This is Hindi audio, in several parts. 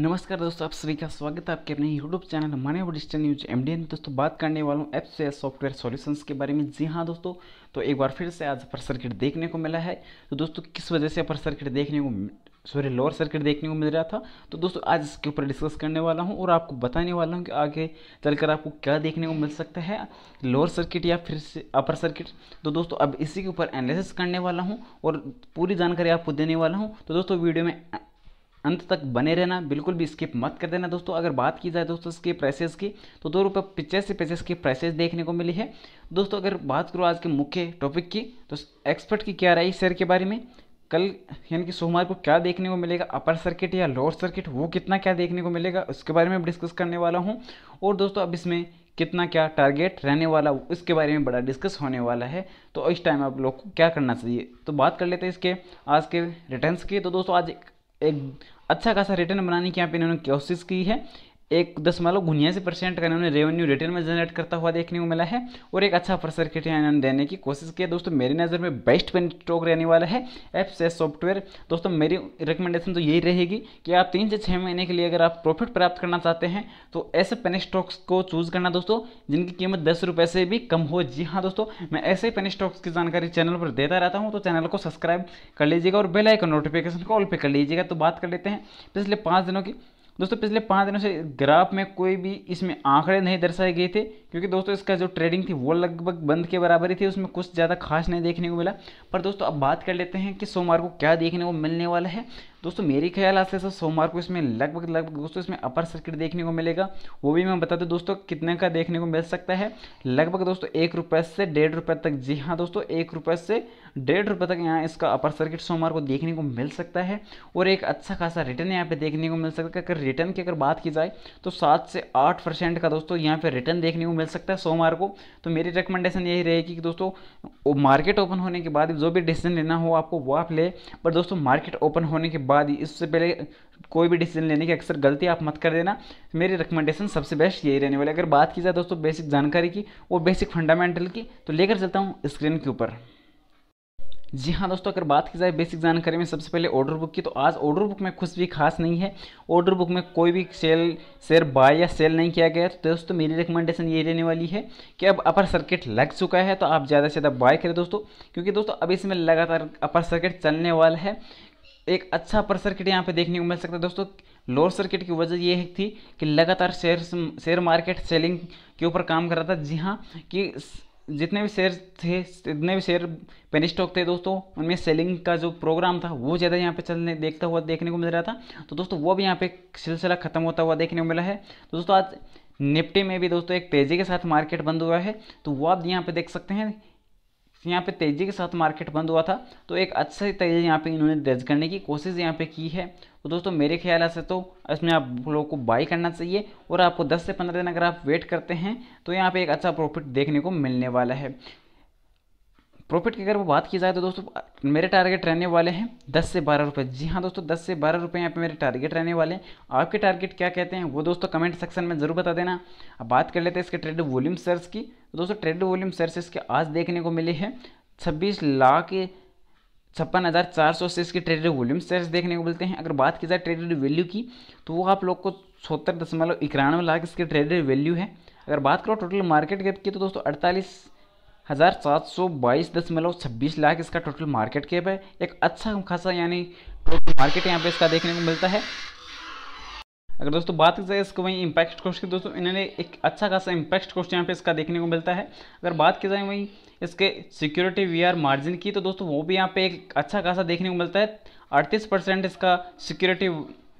नमस्कार दोस्तों आप सभी का स्वागत है आपके अपने यूट्यूब चैनल हमारे और डिजिटल न्यूज एम डी दोस्तों बात करने वाला हूँ एप्स या सॉफ्टवेयर सॉल्यूशंस के बारे में जी हाँ दोस्तों तो एक बार फिर से आज अपर सर्किट देखने को मिला है तो दोस्तों किस वजह से अपर सर्किट देखने को सॉरी लोअर सर्किट देखने को मिल रहा था तो दोस्तों आज इसके ऊपर डिस्कस करने वाला हूँ और आपको बताने वाला हूँ कि आगे चलकर आपको क्या देखने को मिल सकता है लोअर सर्किट या फिर से अपर सर्किट तो दोस्तों अब इसी के ऊपर एनालिसिस करने वाला हूँ और पूरी जानकारी आपको देने वाला हूँ तो दोस्तों वीडियो में अंत तक बने रहना बिल्कुल भी स्किप मत कर देना दोस्तों अगर बात की जाए दोस्तों इसके प्राइसेस की तो दो रुपये पिचासी पैसेस की प्राइसेस देखने को मिली है दोस्तों अगर बात करो आज के मुख्य टॉपिक की तो एक्सपर्ट की क्या राय शेयर के बारे में कल यानी कि सोमवार को क्या देखने को मिलेगा अपर सर्किट या लोअर सर्किट वो कितना क्या देखने को मिलेगा उसके बारे में डिस्कस करने वाला हूँ और दोस्तों अब इसमें कितना क्या टारगेट रहने वाला उसके बारे में बड़ा डिस्कस होने वाला है तो इस टाइम आप लोग को क्या करना चाहिए तो बात कर लेते हैं इसके आज के रिटर्न्स की तो दोस्तों आज एक अच्छा खासा रिटर्न बनाने की यहाँ पे इन्होंने कोशिश की है एक दशमलव उन्यासी परसेंट का इन्होंने रेवेन्यू रिटर्न में जनरेट करता हुआ देखने को मिला है और एक अच्छा प्रसर किट इन्होंने देने की कोशिश की है दोस्तों मेरी नज़र में बेस्ट पेन स्टॉक रहने वाला है एफ से सॉफ्टवेयर दोस्तों मेरी रिकमेंडेशन तो यही रहेगी कि आप तीन से छः महीने के लिए अगर आप प्रॉफिट प्राप्त करना चाहते हैं तो ऐसे पेन स्टॉक्स को चूज़ करना दोस्तों जिनकी कीमत दस रुपये से भी कम हो जी हाँ दोस्तों मैं ऐसे ही पेन स्टॉक्स की जानकारी चैनल पर देता रहता हूँ तो चैनल को सब्सक्राइब कर लीजिएगा और बेलाइकन नोटिफिकेशन को ऑल कर लीजिएगा तो बात कर लेते हैं पिछले पाँच दिनों की दोस्तों पिछले पाँच दिनों से ग्राफ में कोई भी इसमें आंकड़े नहीं दर्शाए गए थे क्योंकि दोस्तों इसका जो ट्रेडिंग थी वो लगभग बंद के बराबर ही थी उसमें कुछ ज़्यादा खास नहीं देखने को मिला पर दोस्तों अब बात कर लेते हैं कि सोमवार को क्या देखने को मिलने वाला है दोस्तों मेरे ख्याल से सोमवार को इसमें लगभग लगभग दोस्तों इसमें अपर सर्किट देखने को मिलेगा वो भी मैं बता दूँ दोस्तों कितने का देखने को मिल सकता है लगभग दोस्तों एक रुपये से डेढ़ रुपये तक जी हाँ दोस्तों एक रुपये से डेढ़ रुपये तक यहाँ इसका अपर सर्किट सोमवार को देखने को मिल सकता है और एक अच्छा खासा रिटर्न यहाँ पे देखने को मिल सकता है अगर रिटर्न की अगर बात की जाए तो सात से आठ परसेंट का दोस्तों यहाँ पे रिटर्न देखने को मिल सकता है सोमवार को तो मेरी रिकमेंडेशन यही रहेगी कि दोस्तों मार्केट ओपन होने के बाद जो भी डिसीजन लेना हो आपको वो आप ले पर दोस्तों मार्केट ओपन होने के बाद बाद दी इससे पहले कोई भी डिसीजन लेने की अक्सर गलती आप मत कर देना मेरी रिकमेंडेशन सबसे बेस्ट यही रहने वाली अगर बात की जाए दोस्तों बेसिक जानकारी की वो बेसिक फंडामेंटल की तो लेकर चलता हूँ स्क्रीन के ऊपर जी हाँ दोस्तों अगर बात की जाए बेसिक जानकारी में सबसे पहले ऑर्डर बुक की तो आज ऑर्डर बुक में कुछ भी खास नहीं है ऑर्डर बुक में कोई भी सेल शेयर बाय या सेल नहीं किया गया तो दोस्तों मेरी रिकमेंडेशन ये रहने वाली है कि अब अपर सर्किट लग चुका है तो आप ज़्यादा से ज़्यादा बाय करें दोस्तों क्योंकि दोस्तों अब इसमें लगातार अपर सर्किट चलने वाला है एक अच्छा अपर सर्किट यहाँ पे देखने को मिल सकता है दोस्तों लोअर सर्किट की वजह ये थी कि लगातार शेयर शेयर मार्केट सेलिंग के ऊपर काम कर रहा था जी हाँ कि जितने भी शेयर थे जितने भी शेयर पेन स्टॉक थे दोस्तों उनमें सेलिंग का जो प्रोग्राम था वो ज़्यादा यहाँ पे चलने देखता हुआ देखने को मिल रहा था तो दोस्तों वो भी यहाँ पे सिलसिला खत्म होता हुआ देखने को मिला है तो दोस्तों आज निफ्टी में भी दोस्तों एक तेज़ी के साथ मार्केट बंद हुआ है तो वो आप यहाँ पे देख सकते हैं तो यहाँ पे तेज़ी के साथ मार्केट बंद हुआ था तो एक अच्छी तेज़ी यहाँ पे इन्होंने दर्ज करने की कोशिश यहाँ पे की है तो दोस्तों मेरे ख्याल से तो इसमें आप लोगों को बाई करना चाहिए और आपको 10 से 15 दिन अगर आप वेट करते हैं तो यहाँ पे एक अच्छा प्रॉफिट देखने को मिलने वाला है प्रॉफिट की अगर वो बात की जाए तो दोस्तों मेरे टारगेट रहने वाले हैं दस से बारह रुपये जी हाँ दोस्तों दस से बारह रुपये यहाँ पे मेरे टारगेट रहने वाले हैं आपके टारगेट क्या कहते हैं वो दोस्तों कमेंट सेक्शन में ज़रूर बता देना अब बात कर लेते हैं इसके ट्रेड वॉल्यूम सर्च की तो दोस्तों ट्रेड वॉल्यूम शेयर के आज देखने को मिले हैं छब्बीस लाख छप्पन हज़ार चार सौ से इसके ट्रेडेड वॉल्यूम शेयर्स देखने को मिलते हैं अगर बात की जाए ट्रेडेड वैल्यू की तो वो आप लोग को छोहत्तर दशमलव इक्यानवे लाख इसके ट्रेडेड वैल्यू है अगर बात करो टोटल मार्केट कैप की तो दोस्तों अड़तालीस हज़ार सात सौ बाईस दशमलव छब्बीस लाख इसका टोटल मार्केट कैप है एक अच्छा खासा यानी टोटल मार्केट यहाँ पर इसका देखने को मिलता है अगर दोस्तों बात की जाए इसको वहीं इम्पैक्ट कोर्स की दोस्तों इन्होंने एक अच्छा खासा इम्पैक्ट कोर्स यहाँ पे इसका देखने को मिलता है अगर बात की जाए वहीं इसके सिक्योरिटी वी आर मार्जिन की तो दोस्तों वो भी यहाँ पे एक अच्छा खासा देखने को मिलता है अड़तीस परसेंट इसका सिक्योरिटी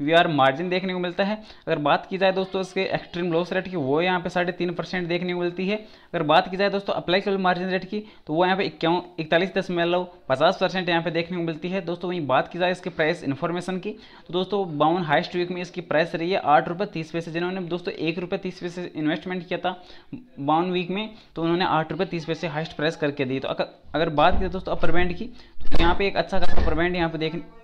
वी आर मार्जिन देखने को मिलता है अगर बात की जाए दोस्तों इसके एक्सट्रीम लॉस रेट की वो यहाँ पे साढ़े तीन परसेंट देखने को मिलती है अगर बात की जाए दोस्तों अप्लाई कर मार्जिन रेट की तो वो यहाँ पे इक्यावन इकतालीस दशमलव पचास परसेंट यहाँ पे देखने को मिलती है दोस्तों वहीं बात की जाए इसके प्राइस इन्फॉर्मेशन की तो दोस्तों बावन हाइस्ट वीक में इसकी प्राइस रही है आठ रुपये तीस पैसे जिन्होंने दोस्तों एक रुपये तीस पैसे इन्वेस्टमेंट किया था बावन वीक में तो उन्होंने आठ रुपये तीस पैसे हाइस्ट प्राइस करके दी तो अगर बात की दोस्तों अपर बैंड की तो यहाँ पे एक अच्छा खासा अपर बैंड यहाँ पे देखने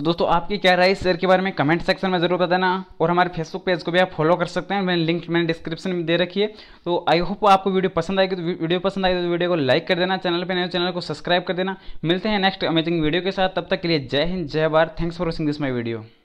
तो दोस्तों आपकी क्या राय इस शेयर के बारे में कमेंट सेक्शन में ज़रूर बताना और हमारे फेसबुक पेज को भी आप फॉलो कर सकते हैं मैंने लिंक मैंने डिस्क्रिप्शन में दे रखी है तो आई होप आपको वीडियो पसंद आएगी तो वीडियो पसंद आएगी तो वीडियो को लाइक कर देना चैनल पर नए चैनल को सब्सक्राइब कर देना मिलते हैं नेक्स्ट अमेजिंग वीडियो के साथ तब तक के लिए जय हिंद जय Bharat thanks for watching this my video